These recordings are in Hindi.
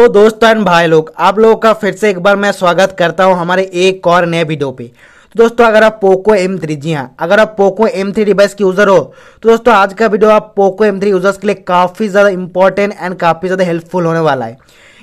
तो दोस्तों भाई लोग आप लोगों का फिर से एक बार मैं स्वागत करता हूँ हमारे एक और नए वीडियो पे तो दोस्तों अगर आप पोको एम थ्री जी हाँ अगर आप पोको एम थ्री डिवाइस के यूज़र हो तो दोस्तों आज का वीडियो आप पोको एम थ्री यूज़र्स के लिए काफ़ी ज़्यादा इंपॉर्टेंट एंड काफ़ी ज़्यादा हेल्पफुल होने वाला है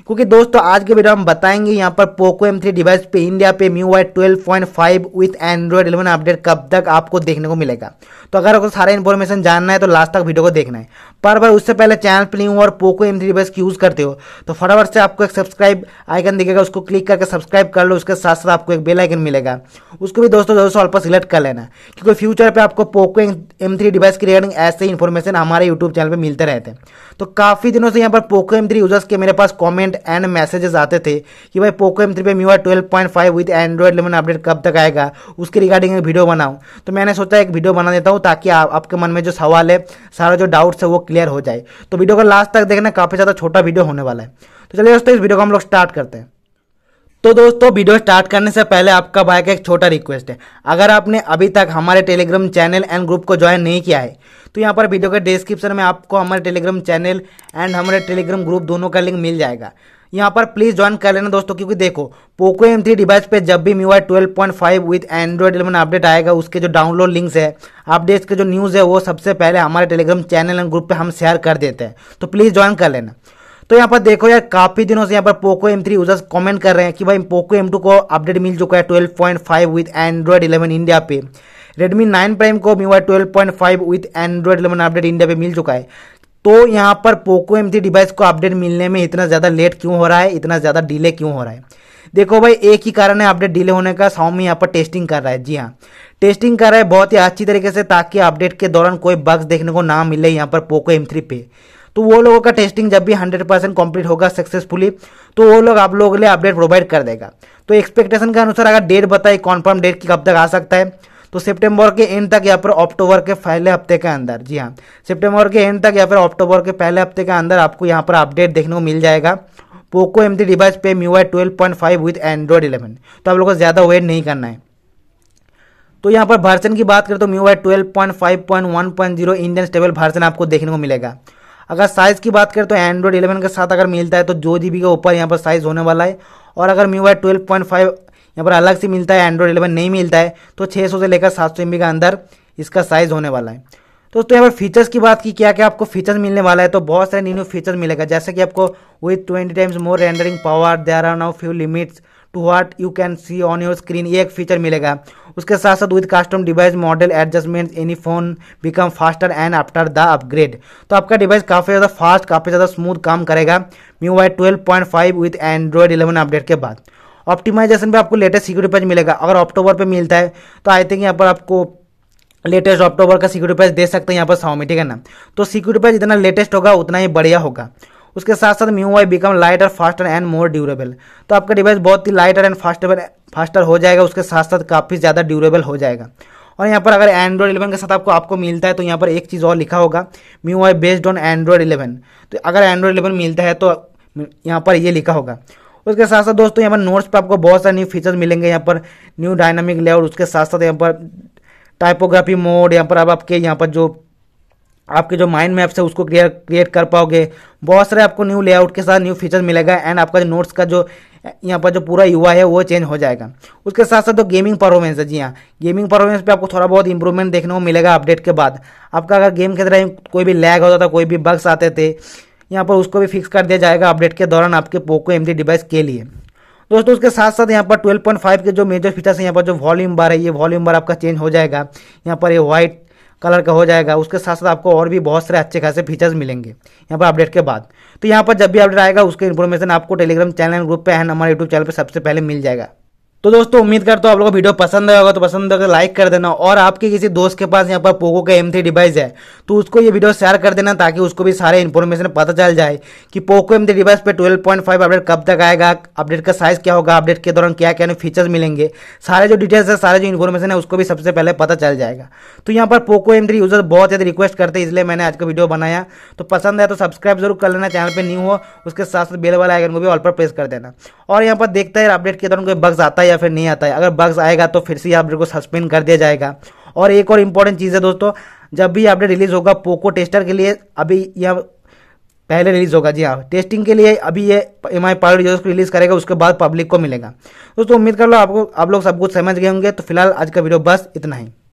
क्योंकि दोस्तों आज के वीडियो हम बताएंगे यहाँ पर पोको एम थ्री डिवाइस पे इंडिया पे MIUI twelve point five with Android eleven update कब तक आपको देखने को मिलेगा तो अगर आपको सारा इन्फॉर्मेशन जानना है तो लास्ट तक वीडियो को देखना है पर भाई उससे पहले चैनल पर न्यू और पोको एम थ्री डिवाइस की यूज़ करते हो तो फटाफट से आपको एक सब्सक्राइब आइकन दिखेगा उसको क्लिक करके सब्सक्राइब कर लो उसके साथ साथ आपको एक बेल आइकन मिलेगा उसको भी दोस्तों दोस्तों ऑल पर सिलेक्ट कर लेना क्योंकि फ्यूचर पर आपको पोको एम थ्री डिवाइस की रिगार्डिंग ऐसे इन्फॉर्मेशन हमारे यूट्यूब चैनल पर मिलते रहते हैं तो काफ़ी दिनों से यहाँ पर पोको एम थ्री यूजर्स के मेरे पास कॉमेंट एंड मैसेजेस आते थे कि भाई पोको एम थ्री पे R twelve point five with Android eleven update कब तक आएगा उसके रिगार्डिंग एक वीडियो बनाऊँ तो मैंने सोचा एक वीडियो बना देता हूँ ताकि आप, आपके मन में जो सवाल है सारा जो डाउट्स है वो क्लियर हो जाए तो वीडियो को लास्ट तक देखना काफ़ी ज़्यादा छोटा वीडियो होने वाला है तो चलिए दोस्तों इस वीडियो को हम लोग स्टार्ट करते हैं तो दोस्तों वीडियो स्टार्ट करने से पहले आपका भाई का एक छोटा रिक्वेस्ट है अगर आपने अभी तक हमारे टेलीग्राम चैनल एंड ग्रुप को ज्वाइन नहीं किया है तो यहाँ पर वीडियो के डिस्क्रिप्शन में आपको हमारे टेलीग्राम चैनल एंड हमारे टेलीग्राम ग्रुप दोनों का लिंक मिल जाएगा यहाँ पर प्लीज़ ज्वाइन कर लेना दोस्तों क्योंकि देखो पोको एम थ्री डिवाइस पर जब भी Mi twelve point five with Android eleven update आएगा उसके जो डाउनलोड लिंक्स है अपडेट्स के जो न्यूज़ है वो सबसे पहले हमारे टेलीग्राम चैनल एंड ग्रुप पे हम शेयर कर देते हैं तो प्लीज़ ज्वाइन कर लेना तो यहाँ पर देखो यार काफी दिनों से यहाँ पर Poco M three users comment कर रहे हैं कि भाई पोको एम टू को अपडेट मिल चुका है twelve point five with Android eleven India पे रेडमी नाइन प्राइम को MIUI twelve point five with Android eleven update India पे मिल चुका है तो यहाँ पर पोको एम थ्री डिवाइस को अपडेट मिलने में इतना ज़्यादा लेट क्यों हो रहा है इतना ज़्यादा डिले क्यों हो रहा है देखो भाई एक ही कारण है अपडेट डिले होने का सामने यहाँ पर टेस्टिंग कर रहा है जी हाँ टेस्टिंग कर रहा है बहुत ही अच्छी तरीके से ताकि अपडेट के दौरान कोई बग्स देखने को ना मिले यहाँ पर पोको एम थ्री पे तो वो लोगों का टेस्टिंग जब भी हंड्रेड परसेंट कम्प्लीट होगा सक्सेसफुली तो वो लोग आप लोगों के लिए अपडेट प्रोवाइड कर देगा तो एक्सपेक्टेशन के अनुसार अगर डेट बताए कॉन्फर्म डेट की कब तक आ सकता है तो सितंबर के एंड तक या फिर अक्टूबर के पहले हफ्ते के अंदर जी हाँ सितंबर के एंड तक या फिर अक्टूबर के पहले हफ्ते के अंदर आपको यहाँ पर अपडेट देखने को मिल जाएगा पोको एम डिवाइस पे MIUI twelve point five with Android eleven तो आप लोगों को ज़्यादा वेट नहीं करना है तो यहाँ पर वर्जन की बात करें तो MIUI twelve point five point one point zero Indian stable version आपको देखने को मिलेगा अगर साइज़ की बात करें तो एंड्रॉइड एलेवन के साथ अगर मिलता है तो दो जी बी के ऊपर यहाँ पर साइज़ होने वाला है और अगर MIUI twelve point five यहाँ पर अलग से मिलता है एंड्रॉइड एलेवन नहीं मिलता है तो छः सौ से लेकर सात सौ एम बी के अंदर इसका साइज़ होने वाला है दोस्तों यहाँ पर फीचर्स की बात की क्या क्या आपको फीचर्स मिलने वाला है तो बहुत सारे न्यू न्यू फीचर्स मिलेगा जैसे कि आपको with twenty times more rendering power there are now few limits to what you can see on your screen ये एक फीचर मिलेगा उसके साथ साथ with custom device model adjustment any phone become faster and after the upgrade तो आपका डिवाइस काफ़ी ज़्यादा फास्ट काफ़ी ज़्यादा स्मूथ काम करेगा MIUI twelve point five with Android eleven update के बाद ऑप्टिमाइजेशन पे आपको लेटेस्ट सिक्योरिटी पैच मिलेगा अगर अक्टूबर पे मिलता है तो आई थिंक यहाँ पर आपको लेटेस्ट अक्टूबर का सिक्योरिटी पैच दे सकते हैं यहाँ पर साउमी ठीक है ना तो सिक्योरिटी पैच जितना लेटेस्ट होगा उतना ही बढ़िया होगा उसके साथ साथ MIUI become lighter faster and more durable तो आपका डिवाइस बहुत ही लाइटर एंड फास्टेबल फास्टर हो जाएगा उसके साथ साथ काफ़ी ज़्यादा ड्यूरेबल हो जाएगा और यहाँ पर अगर एंड्रॉयड इलेवन के साथ आपको आपको मिलता है तो यहाँ पर एक चीज़ और लिखा होगा MIUI based on Android eleven तो अगर एंड्रॉयड इलेवन मिलता है तो यहाँ पर ये लिखा होगा उसके साथ साथ दोस्तों यहाँ पर नोट्स पर आपको बहुत सारे न्यू फीचर्स मिलेंगे यहाँ पर न्यू डायनामिक लेआउट उसके साथ साथ यहाँ पर टाइपोग्राफी मोड यहाँ पर अब आपके यहाँ पर जो आपके जो माइंड मैप्स है उसको क्रिएट क्रिएट कर पाओगे बहुत सारे आपको न्यू लेआउट के साथ न्यू फीचर मिलेगा एंड आपका जो नोट्स का जो यहाँ पर जो पूरा युवा है वो चेंज हो जाएगा उसके साथ साथ जो गेमिंग परफॉर्मेंस है जी हाँ गेमिंग परफॉर्मेंस पे आपको थोड़ा बहुत इंप्रूवमेंट देखने को मिलेगा अपडेट के बाद आपका अगर गेम के तरह कोई भी लैग होता था कोई भी बग्स आते थे यहाँ पर उसको भी फिक्स कर दिया जाएगा अपडेट के दौरान आपके पोको एम डिवाइस के लिए दोस्तों उसके साथ साथ यहाँ पर 12.5 के जो मेजर फीचर्स हैं यहाँ पर जो वॉल्यूम बार है ये वॉल्यूम बार आपका चेंज हो जाएगा यहाँ पर ये वाइट कलर का हो जाएगा उसके साथ साथ आपको और भी बहुत सारे अच्छे खासे फीचर्स मिलेंगे यहाँ पर अपडेट के बाद तो यहाँ पर जब भी अपडेट आएगा उसके इन्फॉर्मेशन आपको टेलीग्राम चैनल ग्रुप पर है हमारे यूट्यूब चैनल पर सबसे पहले मिल जाएगा तो दोस्तों उम्मीद करता हूँ आप लोगों को वीडियो पसंद आएगा तो पसंद होगा तो लाइक कर देना और आपके किसी दोस्त के पास यहाँ पर पोको का एम डिवाइस है तो उसको ये वीडियो शेयर कर देना ताकि उसको भी सारे इन्फॉर्मेशन पता चल जाए कि पोको एम डिवाइस पर ट्वेल्व अपडेट कब तक आएगा अपडेट का साइज क्या होगा अपडेट के दौरान क्या क्या फीचर्स मिलेंगे सारे जो डिटेल्स है सारे जो इन्फॉर्मेशन है उसको भी सबसे पहले पता चल जाएगा तो यहाँ पर पोको एम यूज़र बहुत ज़्यादा रिक्वेस्ट करते हैं इसलिए मैंने आज का वीडियो बनाया तो पसंद है तो सब्सक्राइब जरूर कर लेना चैनल पर न्यू हो उसके साथ साथ बेल वाला आइकन को भी ऑल पर प्रेस कर देना और यहाँ पर देखता है अपडेट के दौरान कोई बग्स आता है या फिर नहीं आता है अगर बग्स आएगा तो फिर से आप को सस्पेंड कर दिया जाएगा और एक और इम्पॉर्टेंट चीज़ है दोस्तों जब भी अपडेट रिलीज़ होगा पोको टेस्टर के लिए अभी यह पहले रिलीज़ होगा जी हाँ टेस्टिंग के लिए अभी ये एम आई पार्ट जो रिलीज़ करेगा उसके बाद पब्लिक को मिलेगा दोस्तों उम्मीद कर लो आपको आप लोग सब कुछ समझ गए होंगे तो फिलहाल आज का वीडियो बस इतना ही